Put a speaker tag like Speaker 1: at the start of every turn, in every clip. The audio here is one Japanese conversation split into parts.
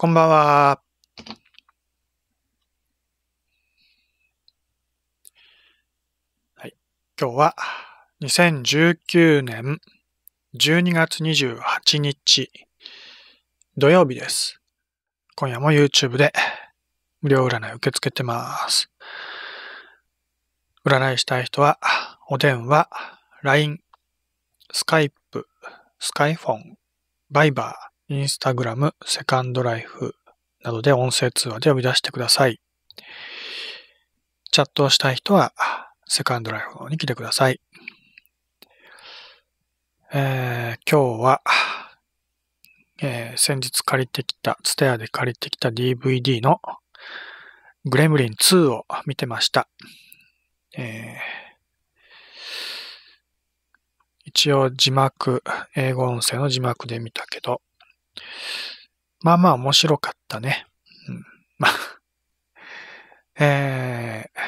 Speaker 1: こんばんは。はい、今日は2019年12月28日土曜日です。今夜も YouTube で無料占い受け付けてます。占いしたい人はお電話、LINE、Skype、Skyphone、Viber、インスタグラム、セカンドライフなどで音声通話で呼び出してください。チャットをしたい人は、セカンドライフの方に来てください。えー、今日は、えー、先日借りてきた、ツタヤで借りてきた DVD のグレムリン2を見てました。えー、一応字幕、英語音声の字幕で見たけど、まあまあ面白かったね。うん、まあ、えー、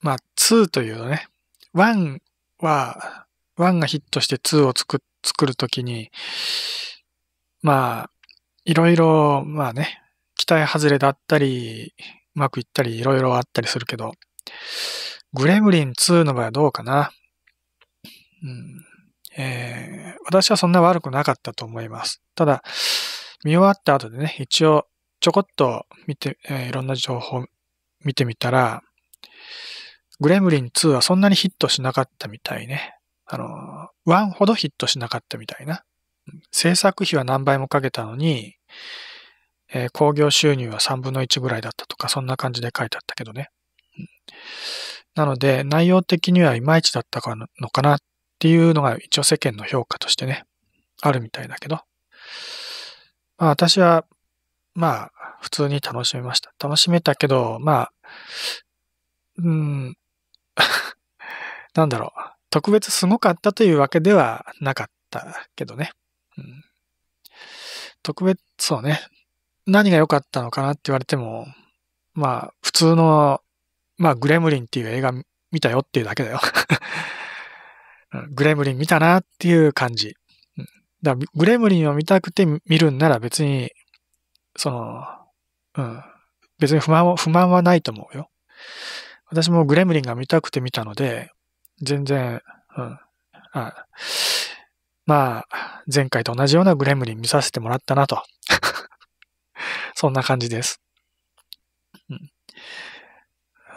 Speaker 1: まあ2というのね、1は、1がヒットして2を作作るときに、まあ、いろいろ、まあね、期待外れだったり、うまくいったり、いろいろあったりするけど、グレムリン2の場合はどうかな。うん、えー、私はそんな悪くなかったと思います。ただ、見終わった後でね、一応ちょこっと見て、えー、いろんな情報見てみたら、グレムリン2はそんなにヒットしなかったみたいね。あの、1ほどヒットしなかったみたいな。制作費は何倍もかけたのに、えー、興行収入は3分の1ぐらいだったとか、そんな感じで書いてあったけどね。うん、なので、内容的にはいまいちだったのかなっっていうのが一応世間の評価としてね、あるみたいだけど、まあ私は、まあ普通に楽しめました。楽しめたけど、まあ、うん、なんだろう、特別すごかったというわけではなかったけどね。うん、特別、そうね、何が良かったのかなって言われても、まあ普通の、まあグレムリンっていう映画見たよっていうだけだよグレムリン見たなっていう感じ。だグレムリンを見たくて見るんなら別に、その、うん、別に不満は、不満はないと思うよ。私もグレムリンが見たくて見たので、全然、うん、あまあ、前回と同じようなグレムリン見させてもらったなと。そんな感じです。うん、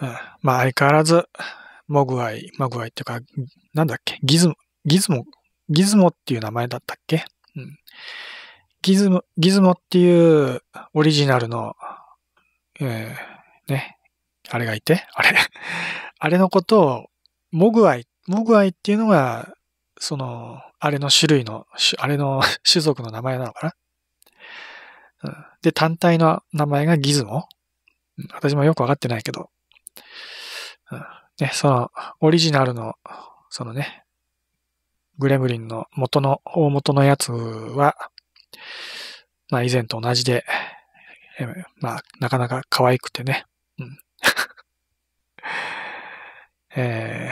Speaker 1: うん、まあ相変わらず、モグアイ、モグアイっていうか、なんだっけ、ギズモ、ギズモ、ギズモっていう名前だったっけうん。ギズモ、ギズモっていうオリジナルの、えー、ね、あれがいて、あれ、あれのことを、モグアイ、モグアイっていうのが、その、あれの種類の、あれの 種族の名前なのかな、うん、で、単体の名前がギズモ、うん、私もよくわかってないけど、うんね、その、オリジナルの、そのね、グレムリンの元の、大元のやつは、まあ以前と同じで、えまあなかなか可愛くてね、うん。え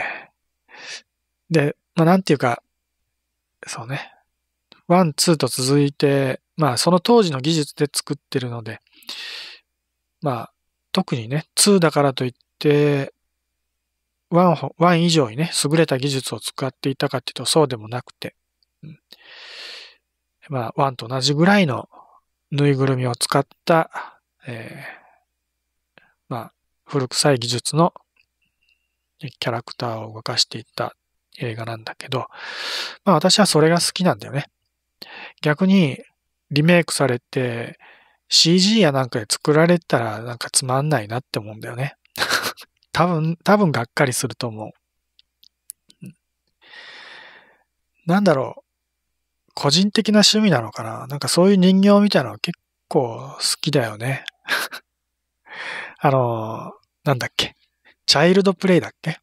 Speaker 1: ー、で、まあなんていうか、そうね、ワン、ツーと続いて、まあその当時の技術で作ってるので、まあ特にね、ツーだからといって、1, 1以上にね、優れた技術を使っていたかっていうとそうでもなくて、うん、まあ、1と同じぐらいのぬいぐるみを使った、えー、まあ、古臭い技術のキャラクターを動かしていった映画なんだけど、まあ私はそれが好きなんだよね。逆にリメイクされて CG やなんかで作られたらなんかつまんないなって思うんだよね。多分、多分がっかりすると思う。なんだろう。個人的な趣味なのかななんかそういう人形みたいなの結構好きだよね。あの、なんだっけ。チャイルドプレイだっけ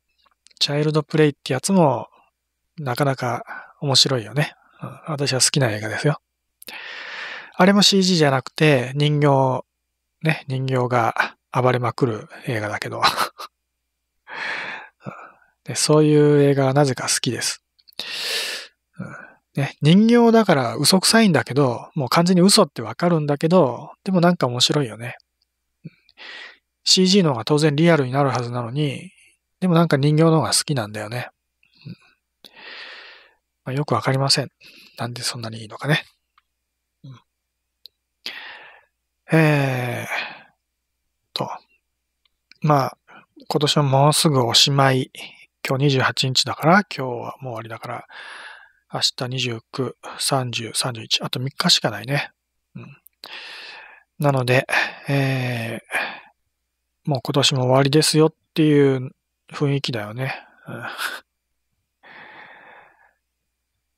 Speaker 1: チャイルドプレイってやつもなかなか面白いよね。うん、私は好きな映画ですよ。あれも CG じゃなくて人形、ね、人形が暴れまくる映画だけど でそういう映画はなぜか好きです。うんね、人形だから嘘くさいんだけど、もう完全に嘘ってわかるんだけど、でもなんか面白いよね。CG の方が当然リアルになるはずなのに、でもなんか人形の方が好きなんだよね。うんまあ、よくわかりません。なんでそんなにいいのかね。うん、えーと。まあ、今年はもうすぐおしまい今日28日だから、今日はもう終わりだから、明日29、30、31、あと3日しかないね。うん、なので、えー、もう今年も終わりですよっていう雰囲気だよね。うん、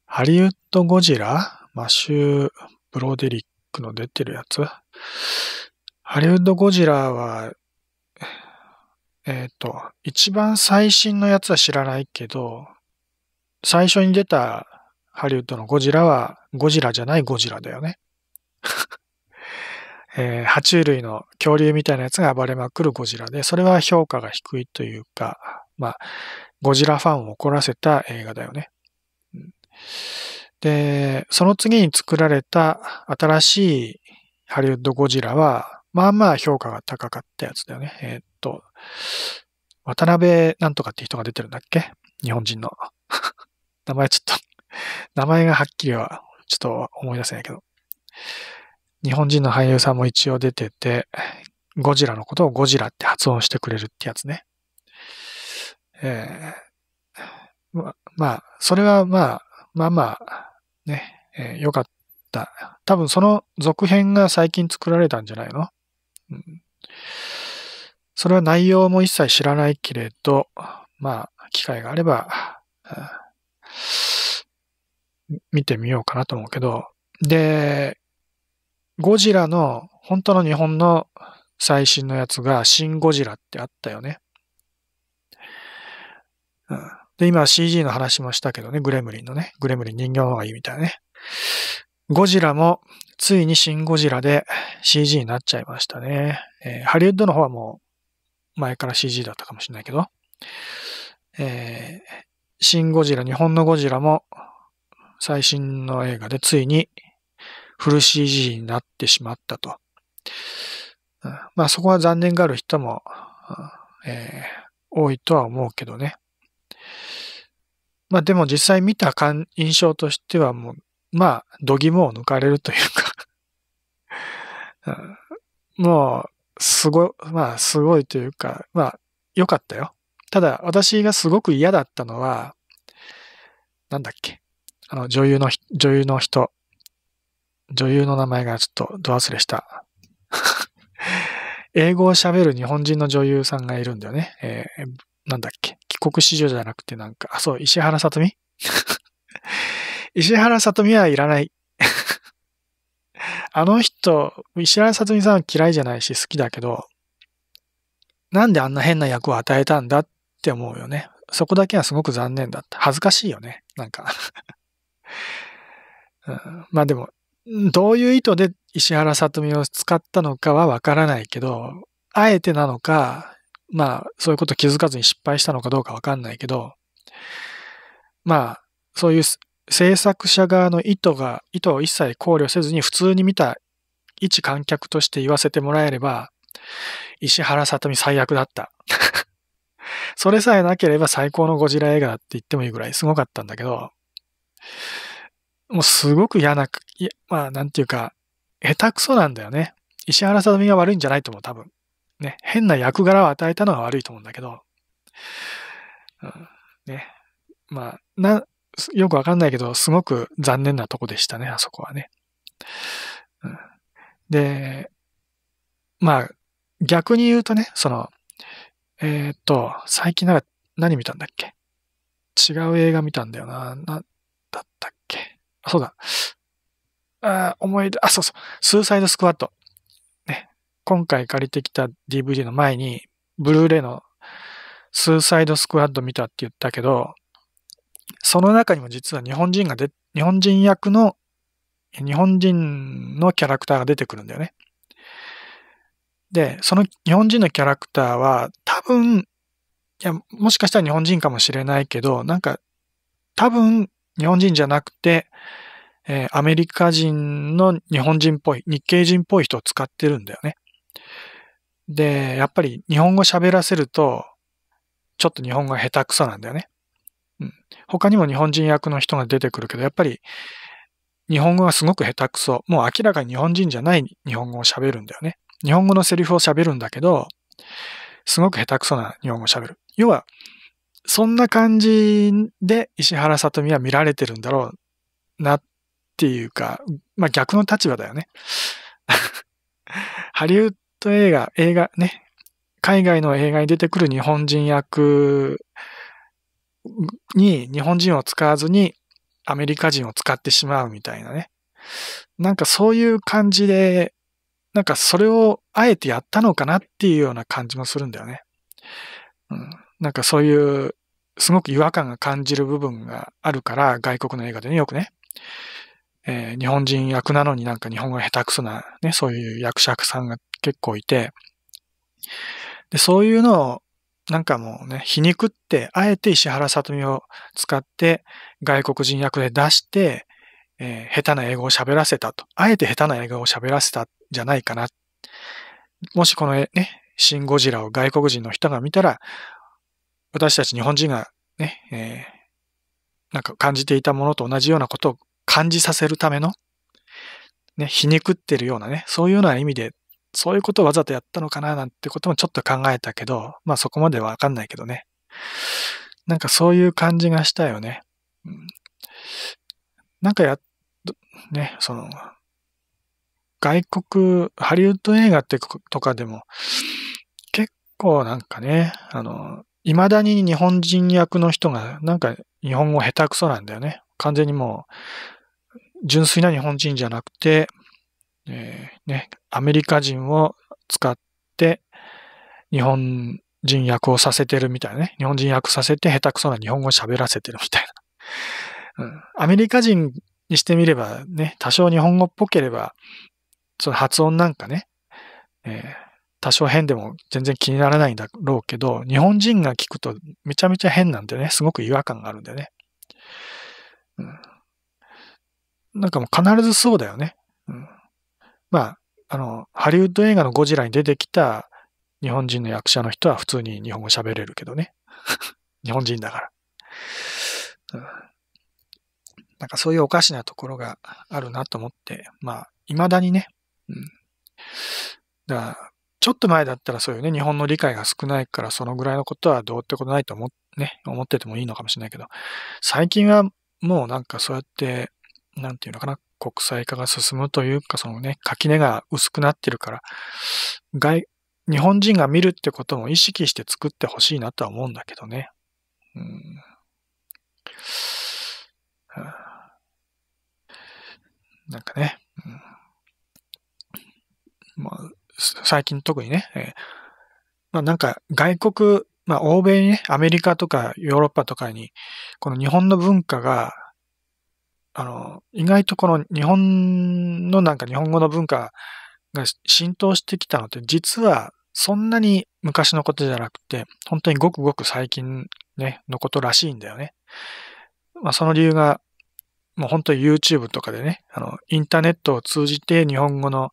Speaker 1: ハリウッドゴジラマシュー・ブロデリックの出てるやつハリウッドゴジラはえっ、ー、と、一番最新のやつは知らないけど、最初に出たハリウッドのゴジラは、ゴジラじゃないゴジラだよね。えー、爬虫類の恐竜みたいなやつが暴れまくるゴジラで、それは評価が低いというか、まあ、ゴジラファンを怒らせた映画だよね。で、その次に作られた新しいハリウッドゴジラは、まあまあ評価が高かったやつだよね。えー、渡辺なんとかって人が出てるんだっけ日本人の。名前ちょっと、名前がはっきりはちょっと思い出せないけど。日本人の俳優さんも一応出てて、ゴジラのことをゴジラって発音してくれるってやつね。えー、ま、まあ、それはまあ、まあまあ、ね、えー、よかった。多分その続編が最近作られたんじゃないの、うんそれは内容も一切知らないけれど、まあ、機会があれば、見てみようかなと思うけど、で、ゴジラの、本当の日本の最新のやつが、シン・ゴジラってあったよね。うん、で、今 CG の話もしたけどね、グレムリンのね、グレムリン人形の方がいいみたいね。ゴジラも、ついにシン・ゴジラで CG になっちゃいましたね。えー、ハリウッドの方はもう前から CG だったかもしれないけど、えー、シン・ゴジラ、日本のゴジラも最新の映画でついにフル CG になってしまったと。まあそこは残念がある人も、えー、多いとは思うけどね。まあでも実際見た感印象としてはもう、まあ、度肝を抜かれるというか うん、もすご、まあ、すごいというか、まあ、良かったよ。ただ、私がすごく嫌だったのは、なんだっけ。あの、女優の、女優の人。女優の名前がちょっとド忘れした。英語を喋る日本人の女優さんがいるんだよね。えー、なんだっけ。帰国子女じゃなくてなんか、あ、そう、石原さとみ 石原さとみはいらないあの人、石原さとみさんは嫌いじゃないし好きだけど、なんであんな変な役を与えたんだって思うよね。そこだけはすごく残念だった。恥ずかしいよね。なんか うん、まあでも、どういう意図で石原さとみを使ったのかはわからないけど、あえてなのか、まあ、そういうこと気づかずに失敗したのかどうかわかんないけど、まあ、そういう制作者側の意図が、意図を一切考慮せずに普通に見た一観客として言わせてもらえれば、石原さとみ最悪だった。それさえなければ最高のゴジラ映画だって言ってもいいぐらいすごかったんだけど、もうすごく嫌な、いまあなんていうか、下手くそなんだよね。石原さとみが悪いんじゃないと思う、多分。ね、変な役柄を与えたのが悪いと思うんだけど、うん、ね、まあ、な、よくわかんないけど、すごく残念なとこでしたね、あそこはね。で、まあ、逆に言うとね、その、えー、っと、最近なんか何見たんだっけ違う映画見たんだよな。な、だったっけあ、そうだ。あ、思い出、あ、そうそう。スーサイドスクワット。ね。今回借りてきた DVD の前に、ブルーレイのスーサイドスクワット見たって言ったけど、その中にも実は日本人がで、日本人役の、日本人のキャラクターが出てくるんだよね。で、その日本人のキャラクターは多分、いや、もしかしたら日本人かもしれないけど、なんか、多分日本人じゃなくて、えー、アメリカ人の日本人っぽい、日系人っぽい人を使ってるんだよね。で、やっぱり日本語喋らせると、ちょっと日本語下手くそなんだよね。うん。他にも日本人役の人が出てくるけど、やっぱり日本語がすごく下手くそ。もう明らかに日本人じゃない日本語を喋るんだよね。日本語のセリフを喋るんだけど、すごく下手くそな日本語を喋る。要は、そんな感じで石原さとみは見られてるんだろうなっていうか、まあ逆の立場だよね。ハリウッド映画、映画ね、海外の映画に出てくる日本人役に日本人を使わずにアメリカ人を使ってしまうみたいなね。なんかそういう感じで、なんかそれをあえてやったのかなっていうような感じもするんだよね。うん、なんかそういう、すごく違和感が感じる部分があるから、外国の映画でね、よくね。えー、日本人役なのになんか日本語が下手くそな、ね、そういう役者さんが結構いて、で、そういうのをなんかもうね、皮肉って、あえて石原さとみを使って外国人役で出して、えー、下手な英語を喋らせたと。あえて下手な英語を喋らせたじゃないかな。もしこのね、シン・ゴジラを外国人の人が見たら、私たち日本人がね、えー、なんか感じていたものと同じようなことを感じさせるための、ね、皮肉ってるようなね、そういうような意味でそういうことをわざとやったのかななんてこともちょっと考えたけど、まあそこまではわかんないけどね。なんかそういう感じがしたよね。うん、なんかや、ね、その、外国、ハリウッド映画ってとかでも、結構なんかね、あの、未だに日本人役の人が、なんか日本語下手くそなんだよね。完全にもう、純粋な日本人じゃなくて、えー、ね、アメリカ人を使って、日本人役をさせてるみたいなね。日本人役させて下手くそな日本語を喋らせてるみたいな。うん。アメリカ人にしてみればね、多少日本語っぽければ、その発音なんかね、えー、多少変でも全然気にならないんだろうけど、日本人が聞くとめちゃめちゃ変なんでね、すごく違和感があるんだよね。うん。なんかもう必ずそうだよね。まあ、あの、ハリウッド映画のゴジラに出てきた日本人の役者の人は普通に日本語喋れるけどね。日本人だから、うん。なんかそういうおかしなところがあるなと思って、まあ、未だにね。うん。だから、ちょっと前だったらそういうね、日本の理解が少ないから、そのぐらいのことはどうってことないと思,、ね、思っててもいいのかもしれないけど、最近はもうなんかそうやって、なんていうのかな、国際化が進むというか、そのね、垣根が薄くなってるから、外、日本人が見るってことも意識して作ってほしいなとは思うんだけどね。うん。なんかね、うん、まあ、最近特にね、えー、まあなんか外国、まあ欧米にね、アメリカとかヨーロッパとかに、この日本の文化があの、意外とこの日本のなんか日本語の文化が浸透してきたのって、実はそんなに昔のことじゃなくて、本当にごくごく最近ね、のことらしいんだよね。まあ、その理由が、もう本当に YouTube とかでね、あの、インターネットを通じて日本語の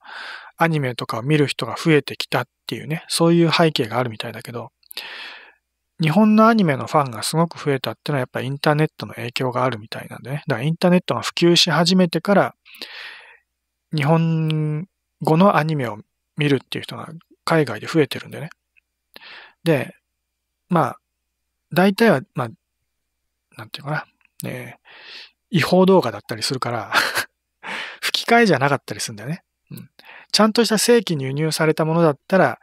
Speaker 1: アニメとかを見る人が増えてきたっていうね、そういう背景があるみたいだけど、日本のアニメのファンがすごく増えたってのはやっぱりインターネットの影響があるみたいなんでね。だからインターネットが普及し始めてから、日本語のアニメを見るっていう人が海外で増えてるんでね。で、まあ、大体は、まあ、なんていうかな、えー、違法動画だったりするから 吹き替えじゃなかったりするんだよね。うん、ちゃんとした正規に輸入されたものだったら、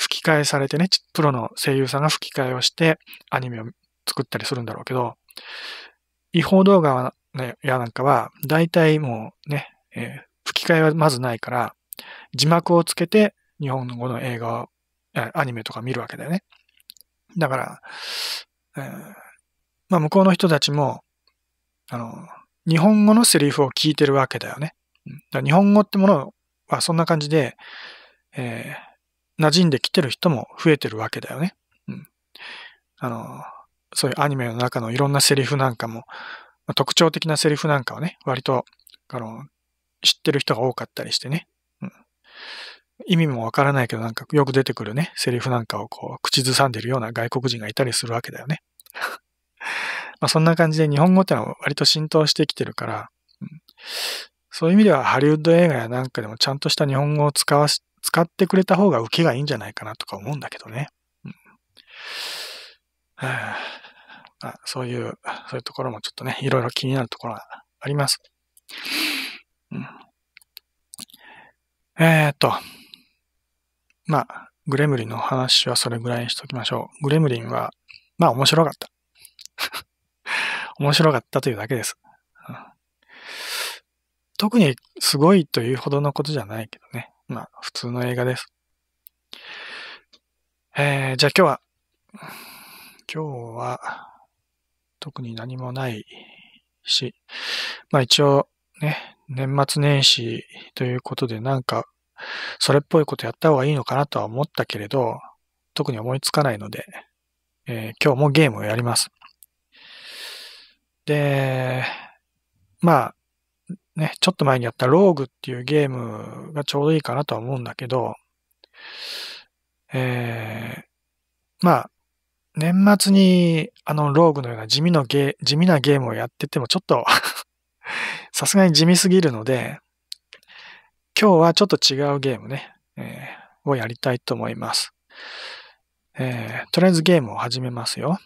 Speaker 1: 吹き替えされてね、プロの声優さんが吹き替えをしてアニメを作ったりするんだろうけど、違法動画は、ね、やなんかは、大体もうね、えー、吹き替えはまずないから、字幕をつけて日本語の映画を、アニメとか見るわけだよね。だから、えー、まあ向こうの人たちも、あの、日本語のセリフを聞いてるわけだよね。日本語ってものはそんな感じで、えー馴染んできてる人も増えてるわけだよね。うん。あの、そういうアニメの中のいろんなセリフなんかも、まあ、特徴的なセリフなんかをね、割と、あの、知ってる人が多かったりしてね。うん。意味もわからないけど、なんかよく出てくるね、セリフなんかをこう、口ずさんでるような外国人がいたりするわけだよね。まあそんな感じで日本語ってのは割と浸透してきてるから、うん、そういう意味ではハリウッド映画やなんかでもちゃんとした日本語を使わせ使ってくれた方が受けがいいんじゃないかなとか思うんだけどね。うん、あ、そういう、そういうところもちょっとね、いろいろ気になるところがあります。うん、えー、っと、まあ、グレムリンの話はそれぐらいにしときましょう。グレムリンは、まあ面白かった。面白かったというだけです。うん特にすごいというほどのことじゃないけどね。まあ、普通の映画です。えー、じゃあ今日は、今日は、特に何もないし、まあ一応ね、年末年始ということでなんか、それっぽいことやった方がいいのかなとは思ったけれど、特に思いつかないので、えー、今日もゲームをやります。で、まあ、ね、ちょっと前にやったローグっていうゲームがちょうどいいかなとは思うんだけど、えー、まあ、年末にあのローグのような地味のゲ地味なゲームをやっててもちょっと さすがに地味すぎるので、今日はちょっと違うゲームね、えー、をやりたいと思います。えー、とりあえずゲームを始めますよ。